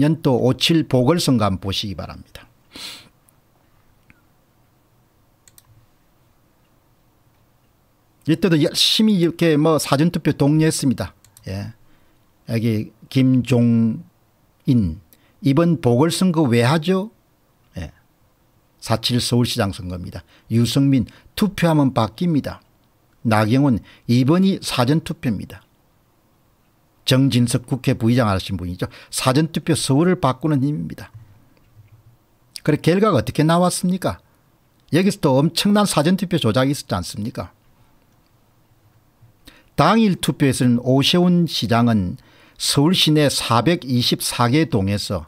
2 0년도57 보궐선거 한번 보시기 바랍니다. 이때도 열심히 이렇게 뭐 사전투표 동의했습니다. 예. 여기 김종인 이번 보궐선거 왜 하죠? 예. 4.7 서울시장 선거입니다. 유승민 투표하면 바뀝니다. 나경원 이번이 사전투표입니다. 정진석 국회 부의장 하신 분이죠. 사전투표 서울을 바꾸는 힘입니다. 그래 결과가 어떻게 나왔습니까? 여기서 또 엄청난 사전투표 조작이 있었지 않습니까? 당일 투표에서는 오세훈 시장은 서울 시내 424개 동에서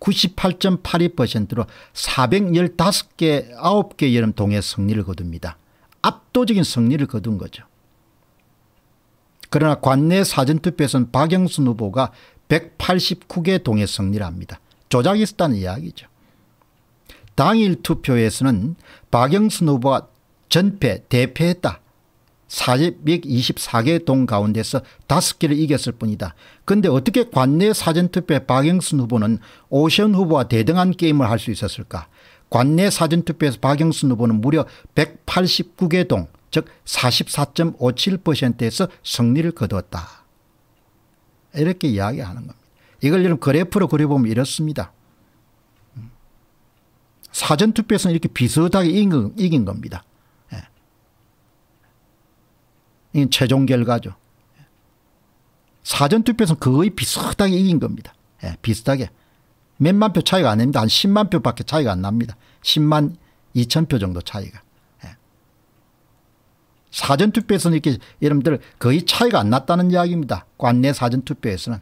98.82%로 415개 9개 여름 동의 승리를 거둡니다. 압도적인 승리를 거둔 거죠. 그러나 관내 사전투표에서는 박영순 후보가 189개 동에 승리를 합니다. 조작이 있었다는 이야기죠. 당일 투표에서는 박영순 후보가 전패 대패했다. 424개 동 가운데서 5개를 이겼을 뿐이다. 그런데 어떻게 관내 사전투표에 박영순 후보는 오션 후보와 대등한 게임을 할 수 있었을까? 관내 사전투표에서 박영순 후보는 무려 189개 동즉 44.57%에서 승리를 거두었다. 이렇게 이야기하는 겁니다. 이걸 여러분 그래프로 그려보면 이렇습니다. 사전투표에서는 이렇게 비슷하게 이긴, 이긴 겁니다. 예. 이게 최종 결과죠. 사전투표에서는 거의 비슷하게 이긴 겁니다. 예, 비슷하게. 몇만 표 차이가 안 납니다. 한 10만 표밖에 차이가 안 납니다. 10만 2천 표 정도 차이가. 사전투표에서는 이렇게 여러분들 거의 차이가 안 났다는 이야기입니다. 관내 사전투표에서는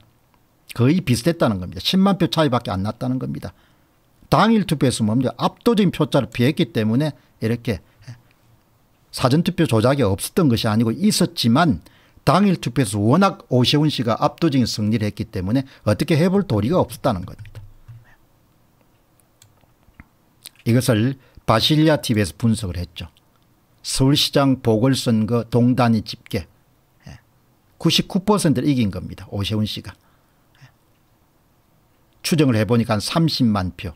거의 비슷했다는 겁니다. 10만 표 차이밖에 안 났다는 겁니다. 당일 투표에서 뭡니까 압도적인 표차를 피했기 때문에 이렇게 사전투표 조작이 없었던 것이 아니고 있었지만 당일 투표에서 워낙 오세훈 씨가 압도적인 승리를 했기 때문에 어떻게 해볼 도리가 없었다는 겁니다. 이것을 바실리아 TV에서 분석을 했죠. 서울시장 보궐선거 동단위 집계 99%를 예. 이긴 겁니다. 오세훈 씨가. 예. 추정을 해보니까 한 30만 표,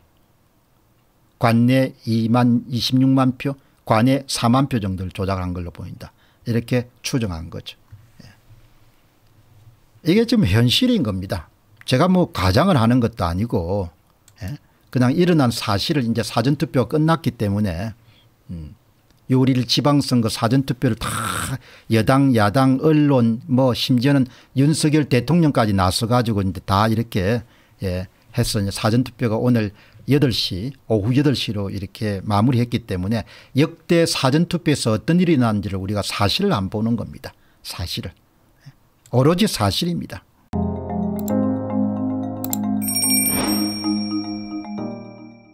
관내 2만 26만 표, 관내 4만 표 정도를 조작한 걸로 보인다. 이렇게 추정한 거죠. 예. 이게 지금 현실인 겁니다. 제가 뭐 과장을 하는 것도 아니고 그냥 일어난 사실을 이제 사전투표가 끝났기 때문에 음. 6월 1 지방선거 사전투표를 다 여당 야당 언론 뭐 심지어는 윤석열 대통령까지 나서 가지고 이제 다 이렇게 예 했어요. 사전투표가 오늘 8시 오후 8시로 이렇게 마무리했기 때문에 역대 사전투표에서 어떤 일이 났는지를 우리가 사실을 안 보는 겁니다. 사실을. 예. 오로지 사실입니다.